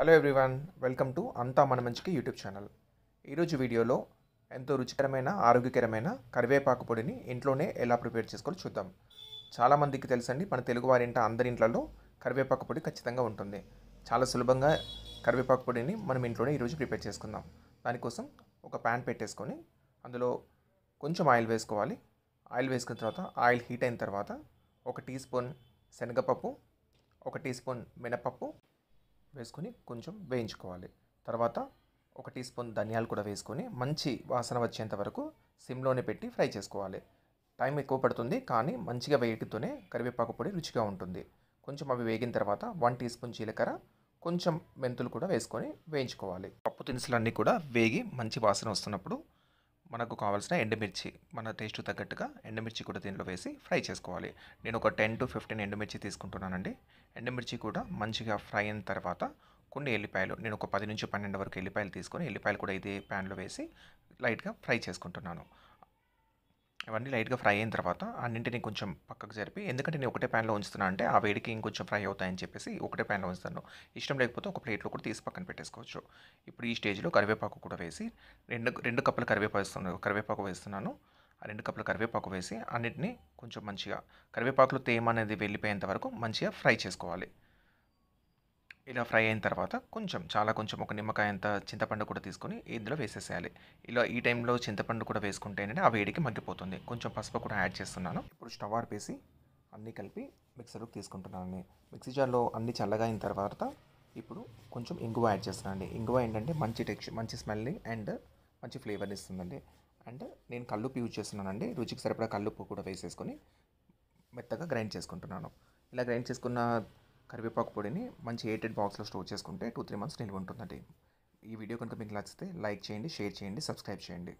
hello everyone welcome to అంతా మన మంచికి యూట్యూబ్ ఛానల్ ఈరోజు వీడియోలో ఎంతో రుచికరమైన ఆరోగ్యకరమైన కరివేపాకు పొడిని ఇంట్లోనే ఎలా ప్రిపేర్ చేసుకోవాలో చూద్దాం చాలామందికి తెలుసండి మన తెలుగువారింట అందరి ఇంట్లలో కరివేపాకు పొడి ఖచ్చితంగా ఉంటుంది చాలా సులభంగా కరివేపాకు పొడిని మనం ఇంట్లోనే ఈరోజు ప్రిపేర్ చేసుకుందాం దానికోసం ఒక ప్యాన్ పెట్టేసుకొని అందులో కొంచెం ఆయిల్ వేసుకోవాలి ఆయిల్ వేసుకున్న తర్వాత ఆయిల్ హీట్ అయిన తర్వాత ఒక టీ స్పూన్ శనగపప్పు ఒక టీ స్పూన్ మినపప్పు వేసుకొని కొంచెం వేయించుకోవాలి తర్వాత ఒక టీ స్పూన్ ధనియాలు కూడా వేసుకొని మంచి వాసన వచ్చేంత వరకు సిమ్లోనే పెట్టి ఫ్రై చేసుకోవాలి టైం ఎక్కువ పడుతుంది కానీ మంచిగా వేయటంతోనే కరివేపాకు పొడి రుచిగా ఉంటుంది కొంచెం అవి వేగిన తర్వాత వన్ టీ స్పూన్ జీలకర్ర కొంచెం మెంతులు కూడా వేసుకొని వేయించుకోవాలి పప్పు దినుసులన్నీ కూడా వేగి మంచి వాసన వస్తున్నప్పుడు మనకు కావాల్సిన ఎండుమిర్చి మన టేస్ట్ తగ్గట్టుగా ఎండుమిర్చి కూడా దీనిలో వేసి ఫ్రై చేసుకోవాలి నేను ఒక టెన్ టు ఫిఫ్టీన్ ఎండుమిర్చి తీసుకుంటున్నానండి ఎండుమిర్చి కూడా మంచిగా ఫ్రై అయిన తర్వాత కొన్ని ఎల్లిపాయలు నేను ఒక పది నుంచి పన్నెండు వరకు ఎల్లిపాయలు తీసుకొని ఎల్లిపాయలు కూడా ఇదే ప్యాన్లో వేసి లైట్గా ఫ్రై చేసుకుంటున్నాను అవన్నీ లైట్గా ఫ్రై అయిన తర్వాత అన్నింటిని కొంచెం పక్కకు జరిపి ఎందుకంటే నేను ఒకటే ప్యాన్లో ఉంచుతున్నా అంటే ఆ వేడికి ఇంకొంచెం ఫ్రై అవుతాయని చెప్పేసి ఒకటే ప్యాన్లో ఉంచుతాను ఇష్టం లేకపోతే ఒక ప్లేట్లో కూడా తీసి పక్కన పెట్టేసుకోవచ్చు ఇప్పుడు ఈ స్టేజ్లో కరివేపాకు కూడా వేసి రెండు రెండు కప్పులు కరివేపాకు వేస్తున్నాను కరివేపాకు వేస్తున్నాను ఆ రెండు కప్పులు కరివేపాకు వేసి అన్నింటినీ కొంచెం మంచిగా కరివేపాకులో తేమ అనేది వెళ్ళిపోయేంత వరకు మంచిగా ఫ్రై చేసుకోవాలి ఇలా ఫ్రై అయిన తర్వాత కొంచెం చాలా కొంచెం ఒక నిమ్మకాయ అంత చింతపండు కూడా తీసుకొని ఇందులో వేసేసేయాలి ఇలా ఈ టైంలో చింతపండు కూడా వేసుకుంటే ఏంటంటే ఆ వేడికి మగ్గిపోతుంది కొంచెం పసుపు కూడా యాడ్ చేస్తున్నాను ఇప్పుడు స్టవ్ ఆర్పేసి అన్నీ కలిపి మిక్సర్లోకి తీసుకుంటున్నాను మిక్సీ జార్లో అన్నీ చల్లగా అయిన తర్వాత ఇప్పుడు కొంచెం ఇంగువ యాడ్ చేస్తున్నానండి ఇంగువ ఏంటంటే మంచి టెక్స్చర్ మంచి స్మెల్ని అండ్ మంచి ఫ్లేవర్ని ఇస్తుందండి అండ్ నేను కల్లుప్పు యూజ్ చేస్తున్నానండి రుచికి సరిపడా కల్లుప్పు కూడా వేసేసుకొని మెత్తగా గ్రైండ్ చేసుకుంటున్నాను ఇలా గ్రైండ్ చేసుకున్న కరివేపాకు పొడిని మంచి ఎయిటెడ్ బాక్స్లో స్టోర్ చేసుకుంటే టూ త్రీ మంత్స్ నిల్వ ఉంటుందండి ఈ వీడియో కనుక మీకు నచ్చితే లైక్ చేయండి షేర్ చేయండి సబ్స్క్రైబ్ చేయండి